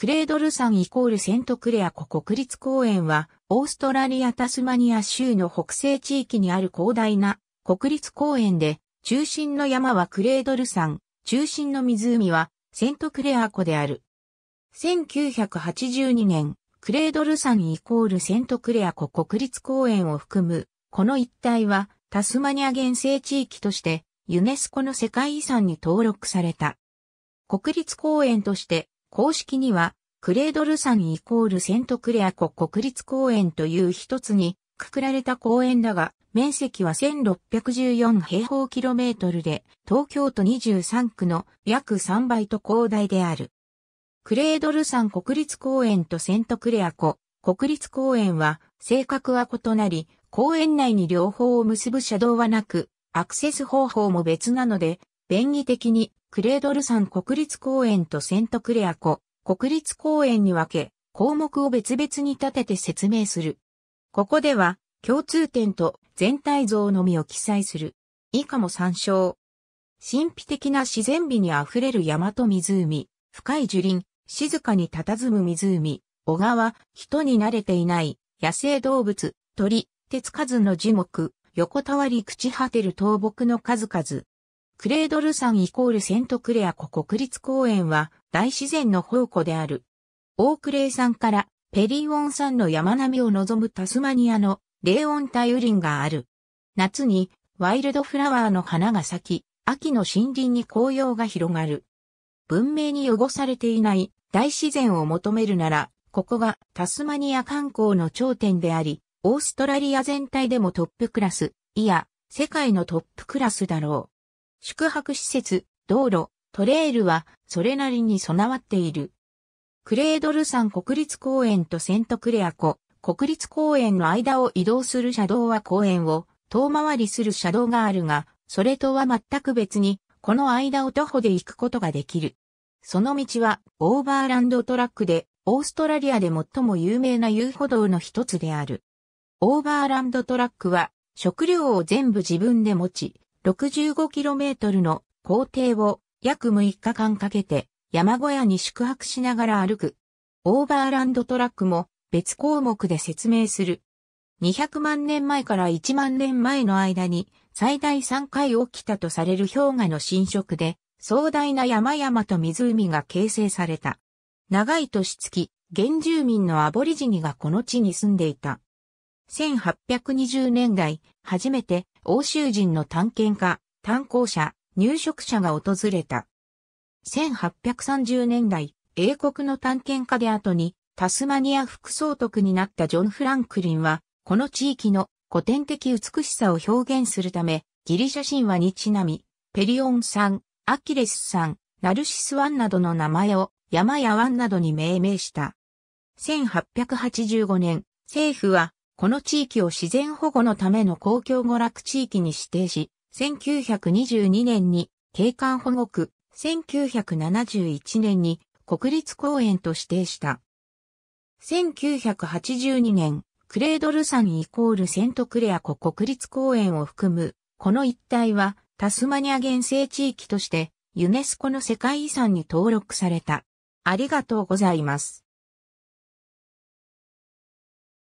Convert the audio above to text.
クレードル山イコールセントクレア湖国立公園は、オーストラリア・タスマニア州の北西地域にある広大な国立公園で、中心の山はクレードル山、中心の湖はセントクレア湖である。1982年、クレードル山イコールセントクレア湖国立公園を含む、この一帯はタスマニア原生地域としてユネスコの世界遺産に登録された。国立公園として公式には、クレードル山イコールセントクレア湖国立公園という一つにくくられた公園だが、面積は1614平方キロメートルで、東京都23区の約3倍と広大である。クレードル山国立公園とセントクレア湖国立公園は、性格は異なり、公園内に両方を結ぶ車道はなく、アクセス方法も別なので、便宜的にクレードル山国立公園とセントクレア湖国立公園に分け、項目を別々に立てて説明する。ここでは共通点と全体像のみを記載する。以下も参照。神秘的な自然美に溢れる山と湖、深い樹林、静かに佇む湖、小川、人に慣れていない、野生動物、鳥、手つかずの樹木、横たわり朽ち果てる倒木の数々、クレードル山イコールセントクレア湖国立公園は大自然の宝庫である。オークレー山からペリーオン山の山並みを望むタスマニアのレーオンタイ雨林がある。夏にワイルドフラワーの花が咲き、秋の森林に紅葉が広がる。文明に汚されていない大自然を求めるなら、ここがタスマニア観光の頂点であり、オーストラリア全体でもトップクラス、いや、世界のトップクラスだろう。宿泊施設、道路、トレイルはそれなりに備わっている。クレードル山国立公園とセントクレア湖国立公園の間を移動する車道は公園を遠回りする車道があるが、それとは全く別に、この間を徒歩で行くことができる。その道はオーバーランドトラックで、オーストラリアで最も有名な遊歩道の一つである。オーバーランドトラックは食料を全部自分で持ち、65km の行程を約6日間かけて山小屋に宿泊しながら歩く。オーバーランドトラックも別項目で説明する。200万年前から1万年前の間に最大3回起きたとされる氷河の浸食で壮大な山々と湖が形成された。長い年月、原住民のアボリジニがこの地に住んでいた。1820年代、初めて欧州人の探検家、探鉱者、入植者が訪れた。1830年代、英国の探検家で後に、タスマニア副総督になったジョン・フランクリンは、この地域の古典的美しさを表現するため、ギリシャ神話にちなみ、ペリオン山、アキレス山、ナルシス湾などの名前を山や湾などに命名した。1885年、政府はこの地域を自然保護のための公共娯楽地域に指定し、1922年に景観保護区、1971年に国立公園と指定した。1982年、クレードル山イコールセントクレア湖国立公園を含む、この一帯はタスマニア原生地域としてユネスコの世界遺産に登録された。ありがとうございます。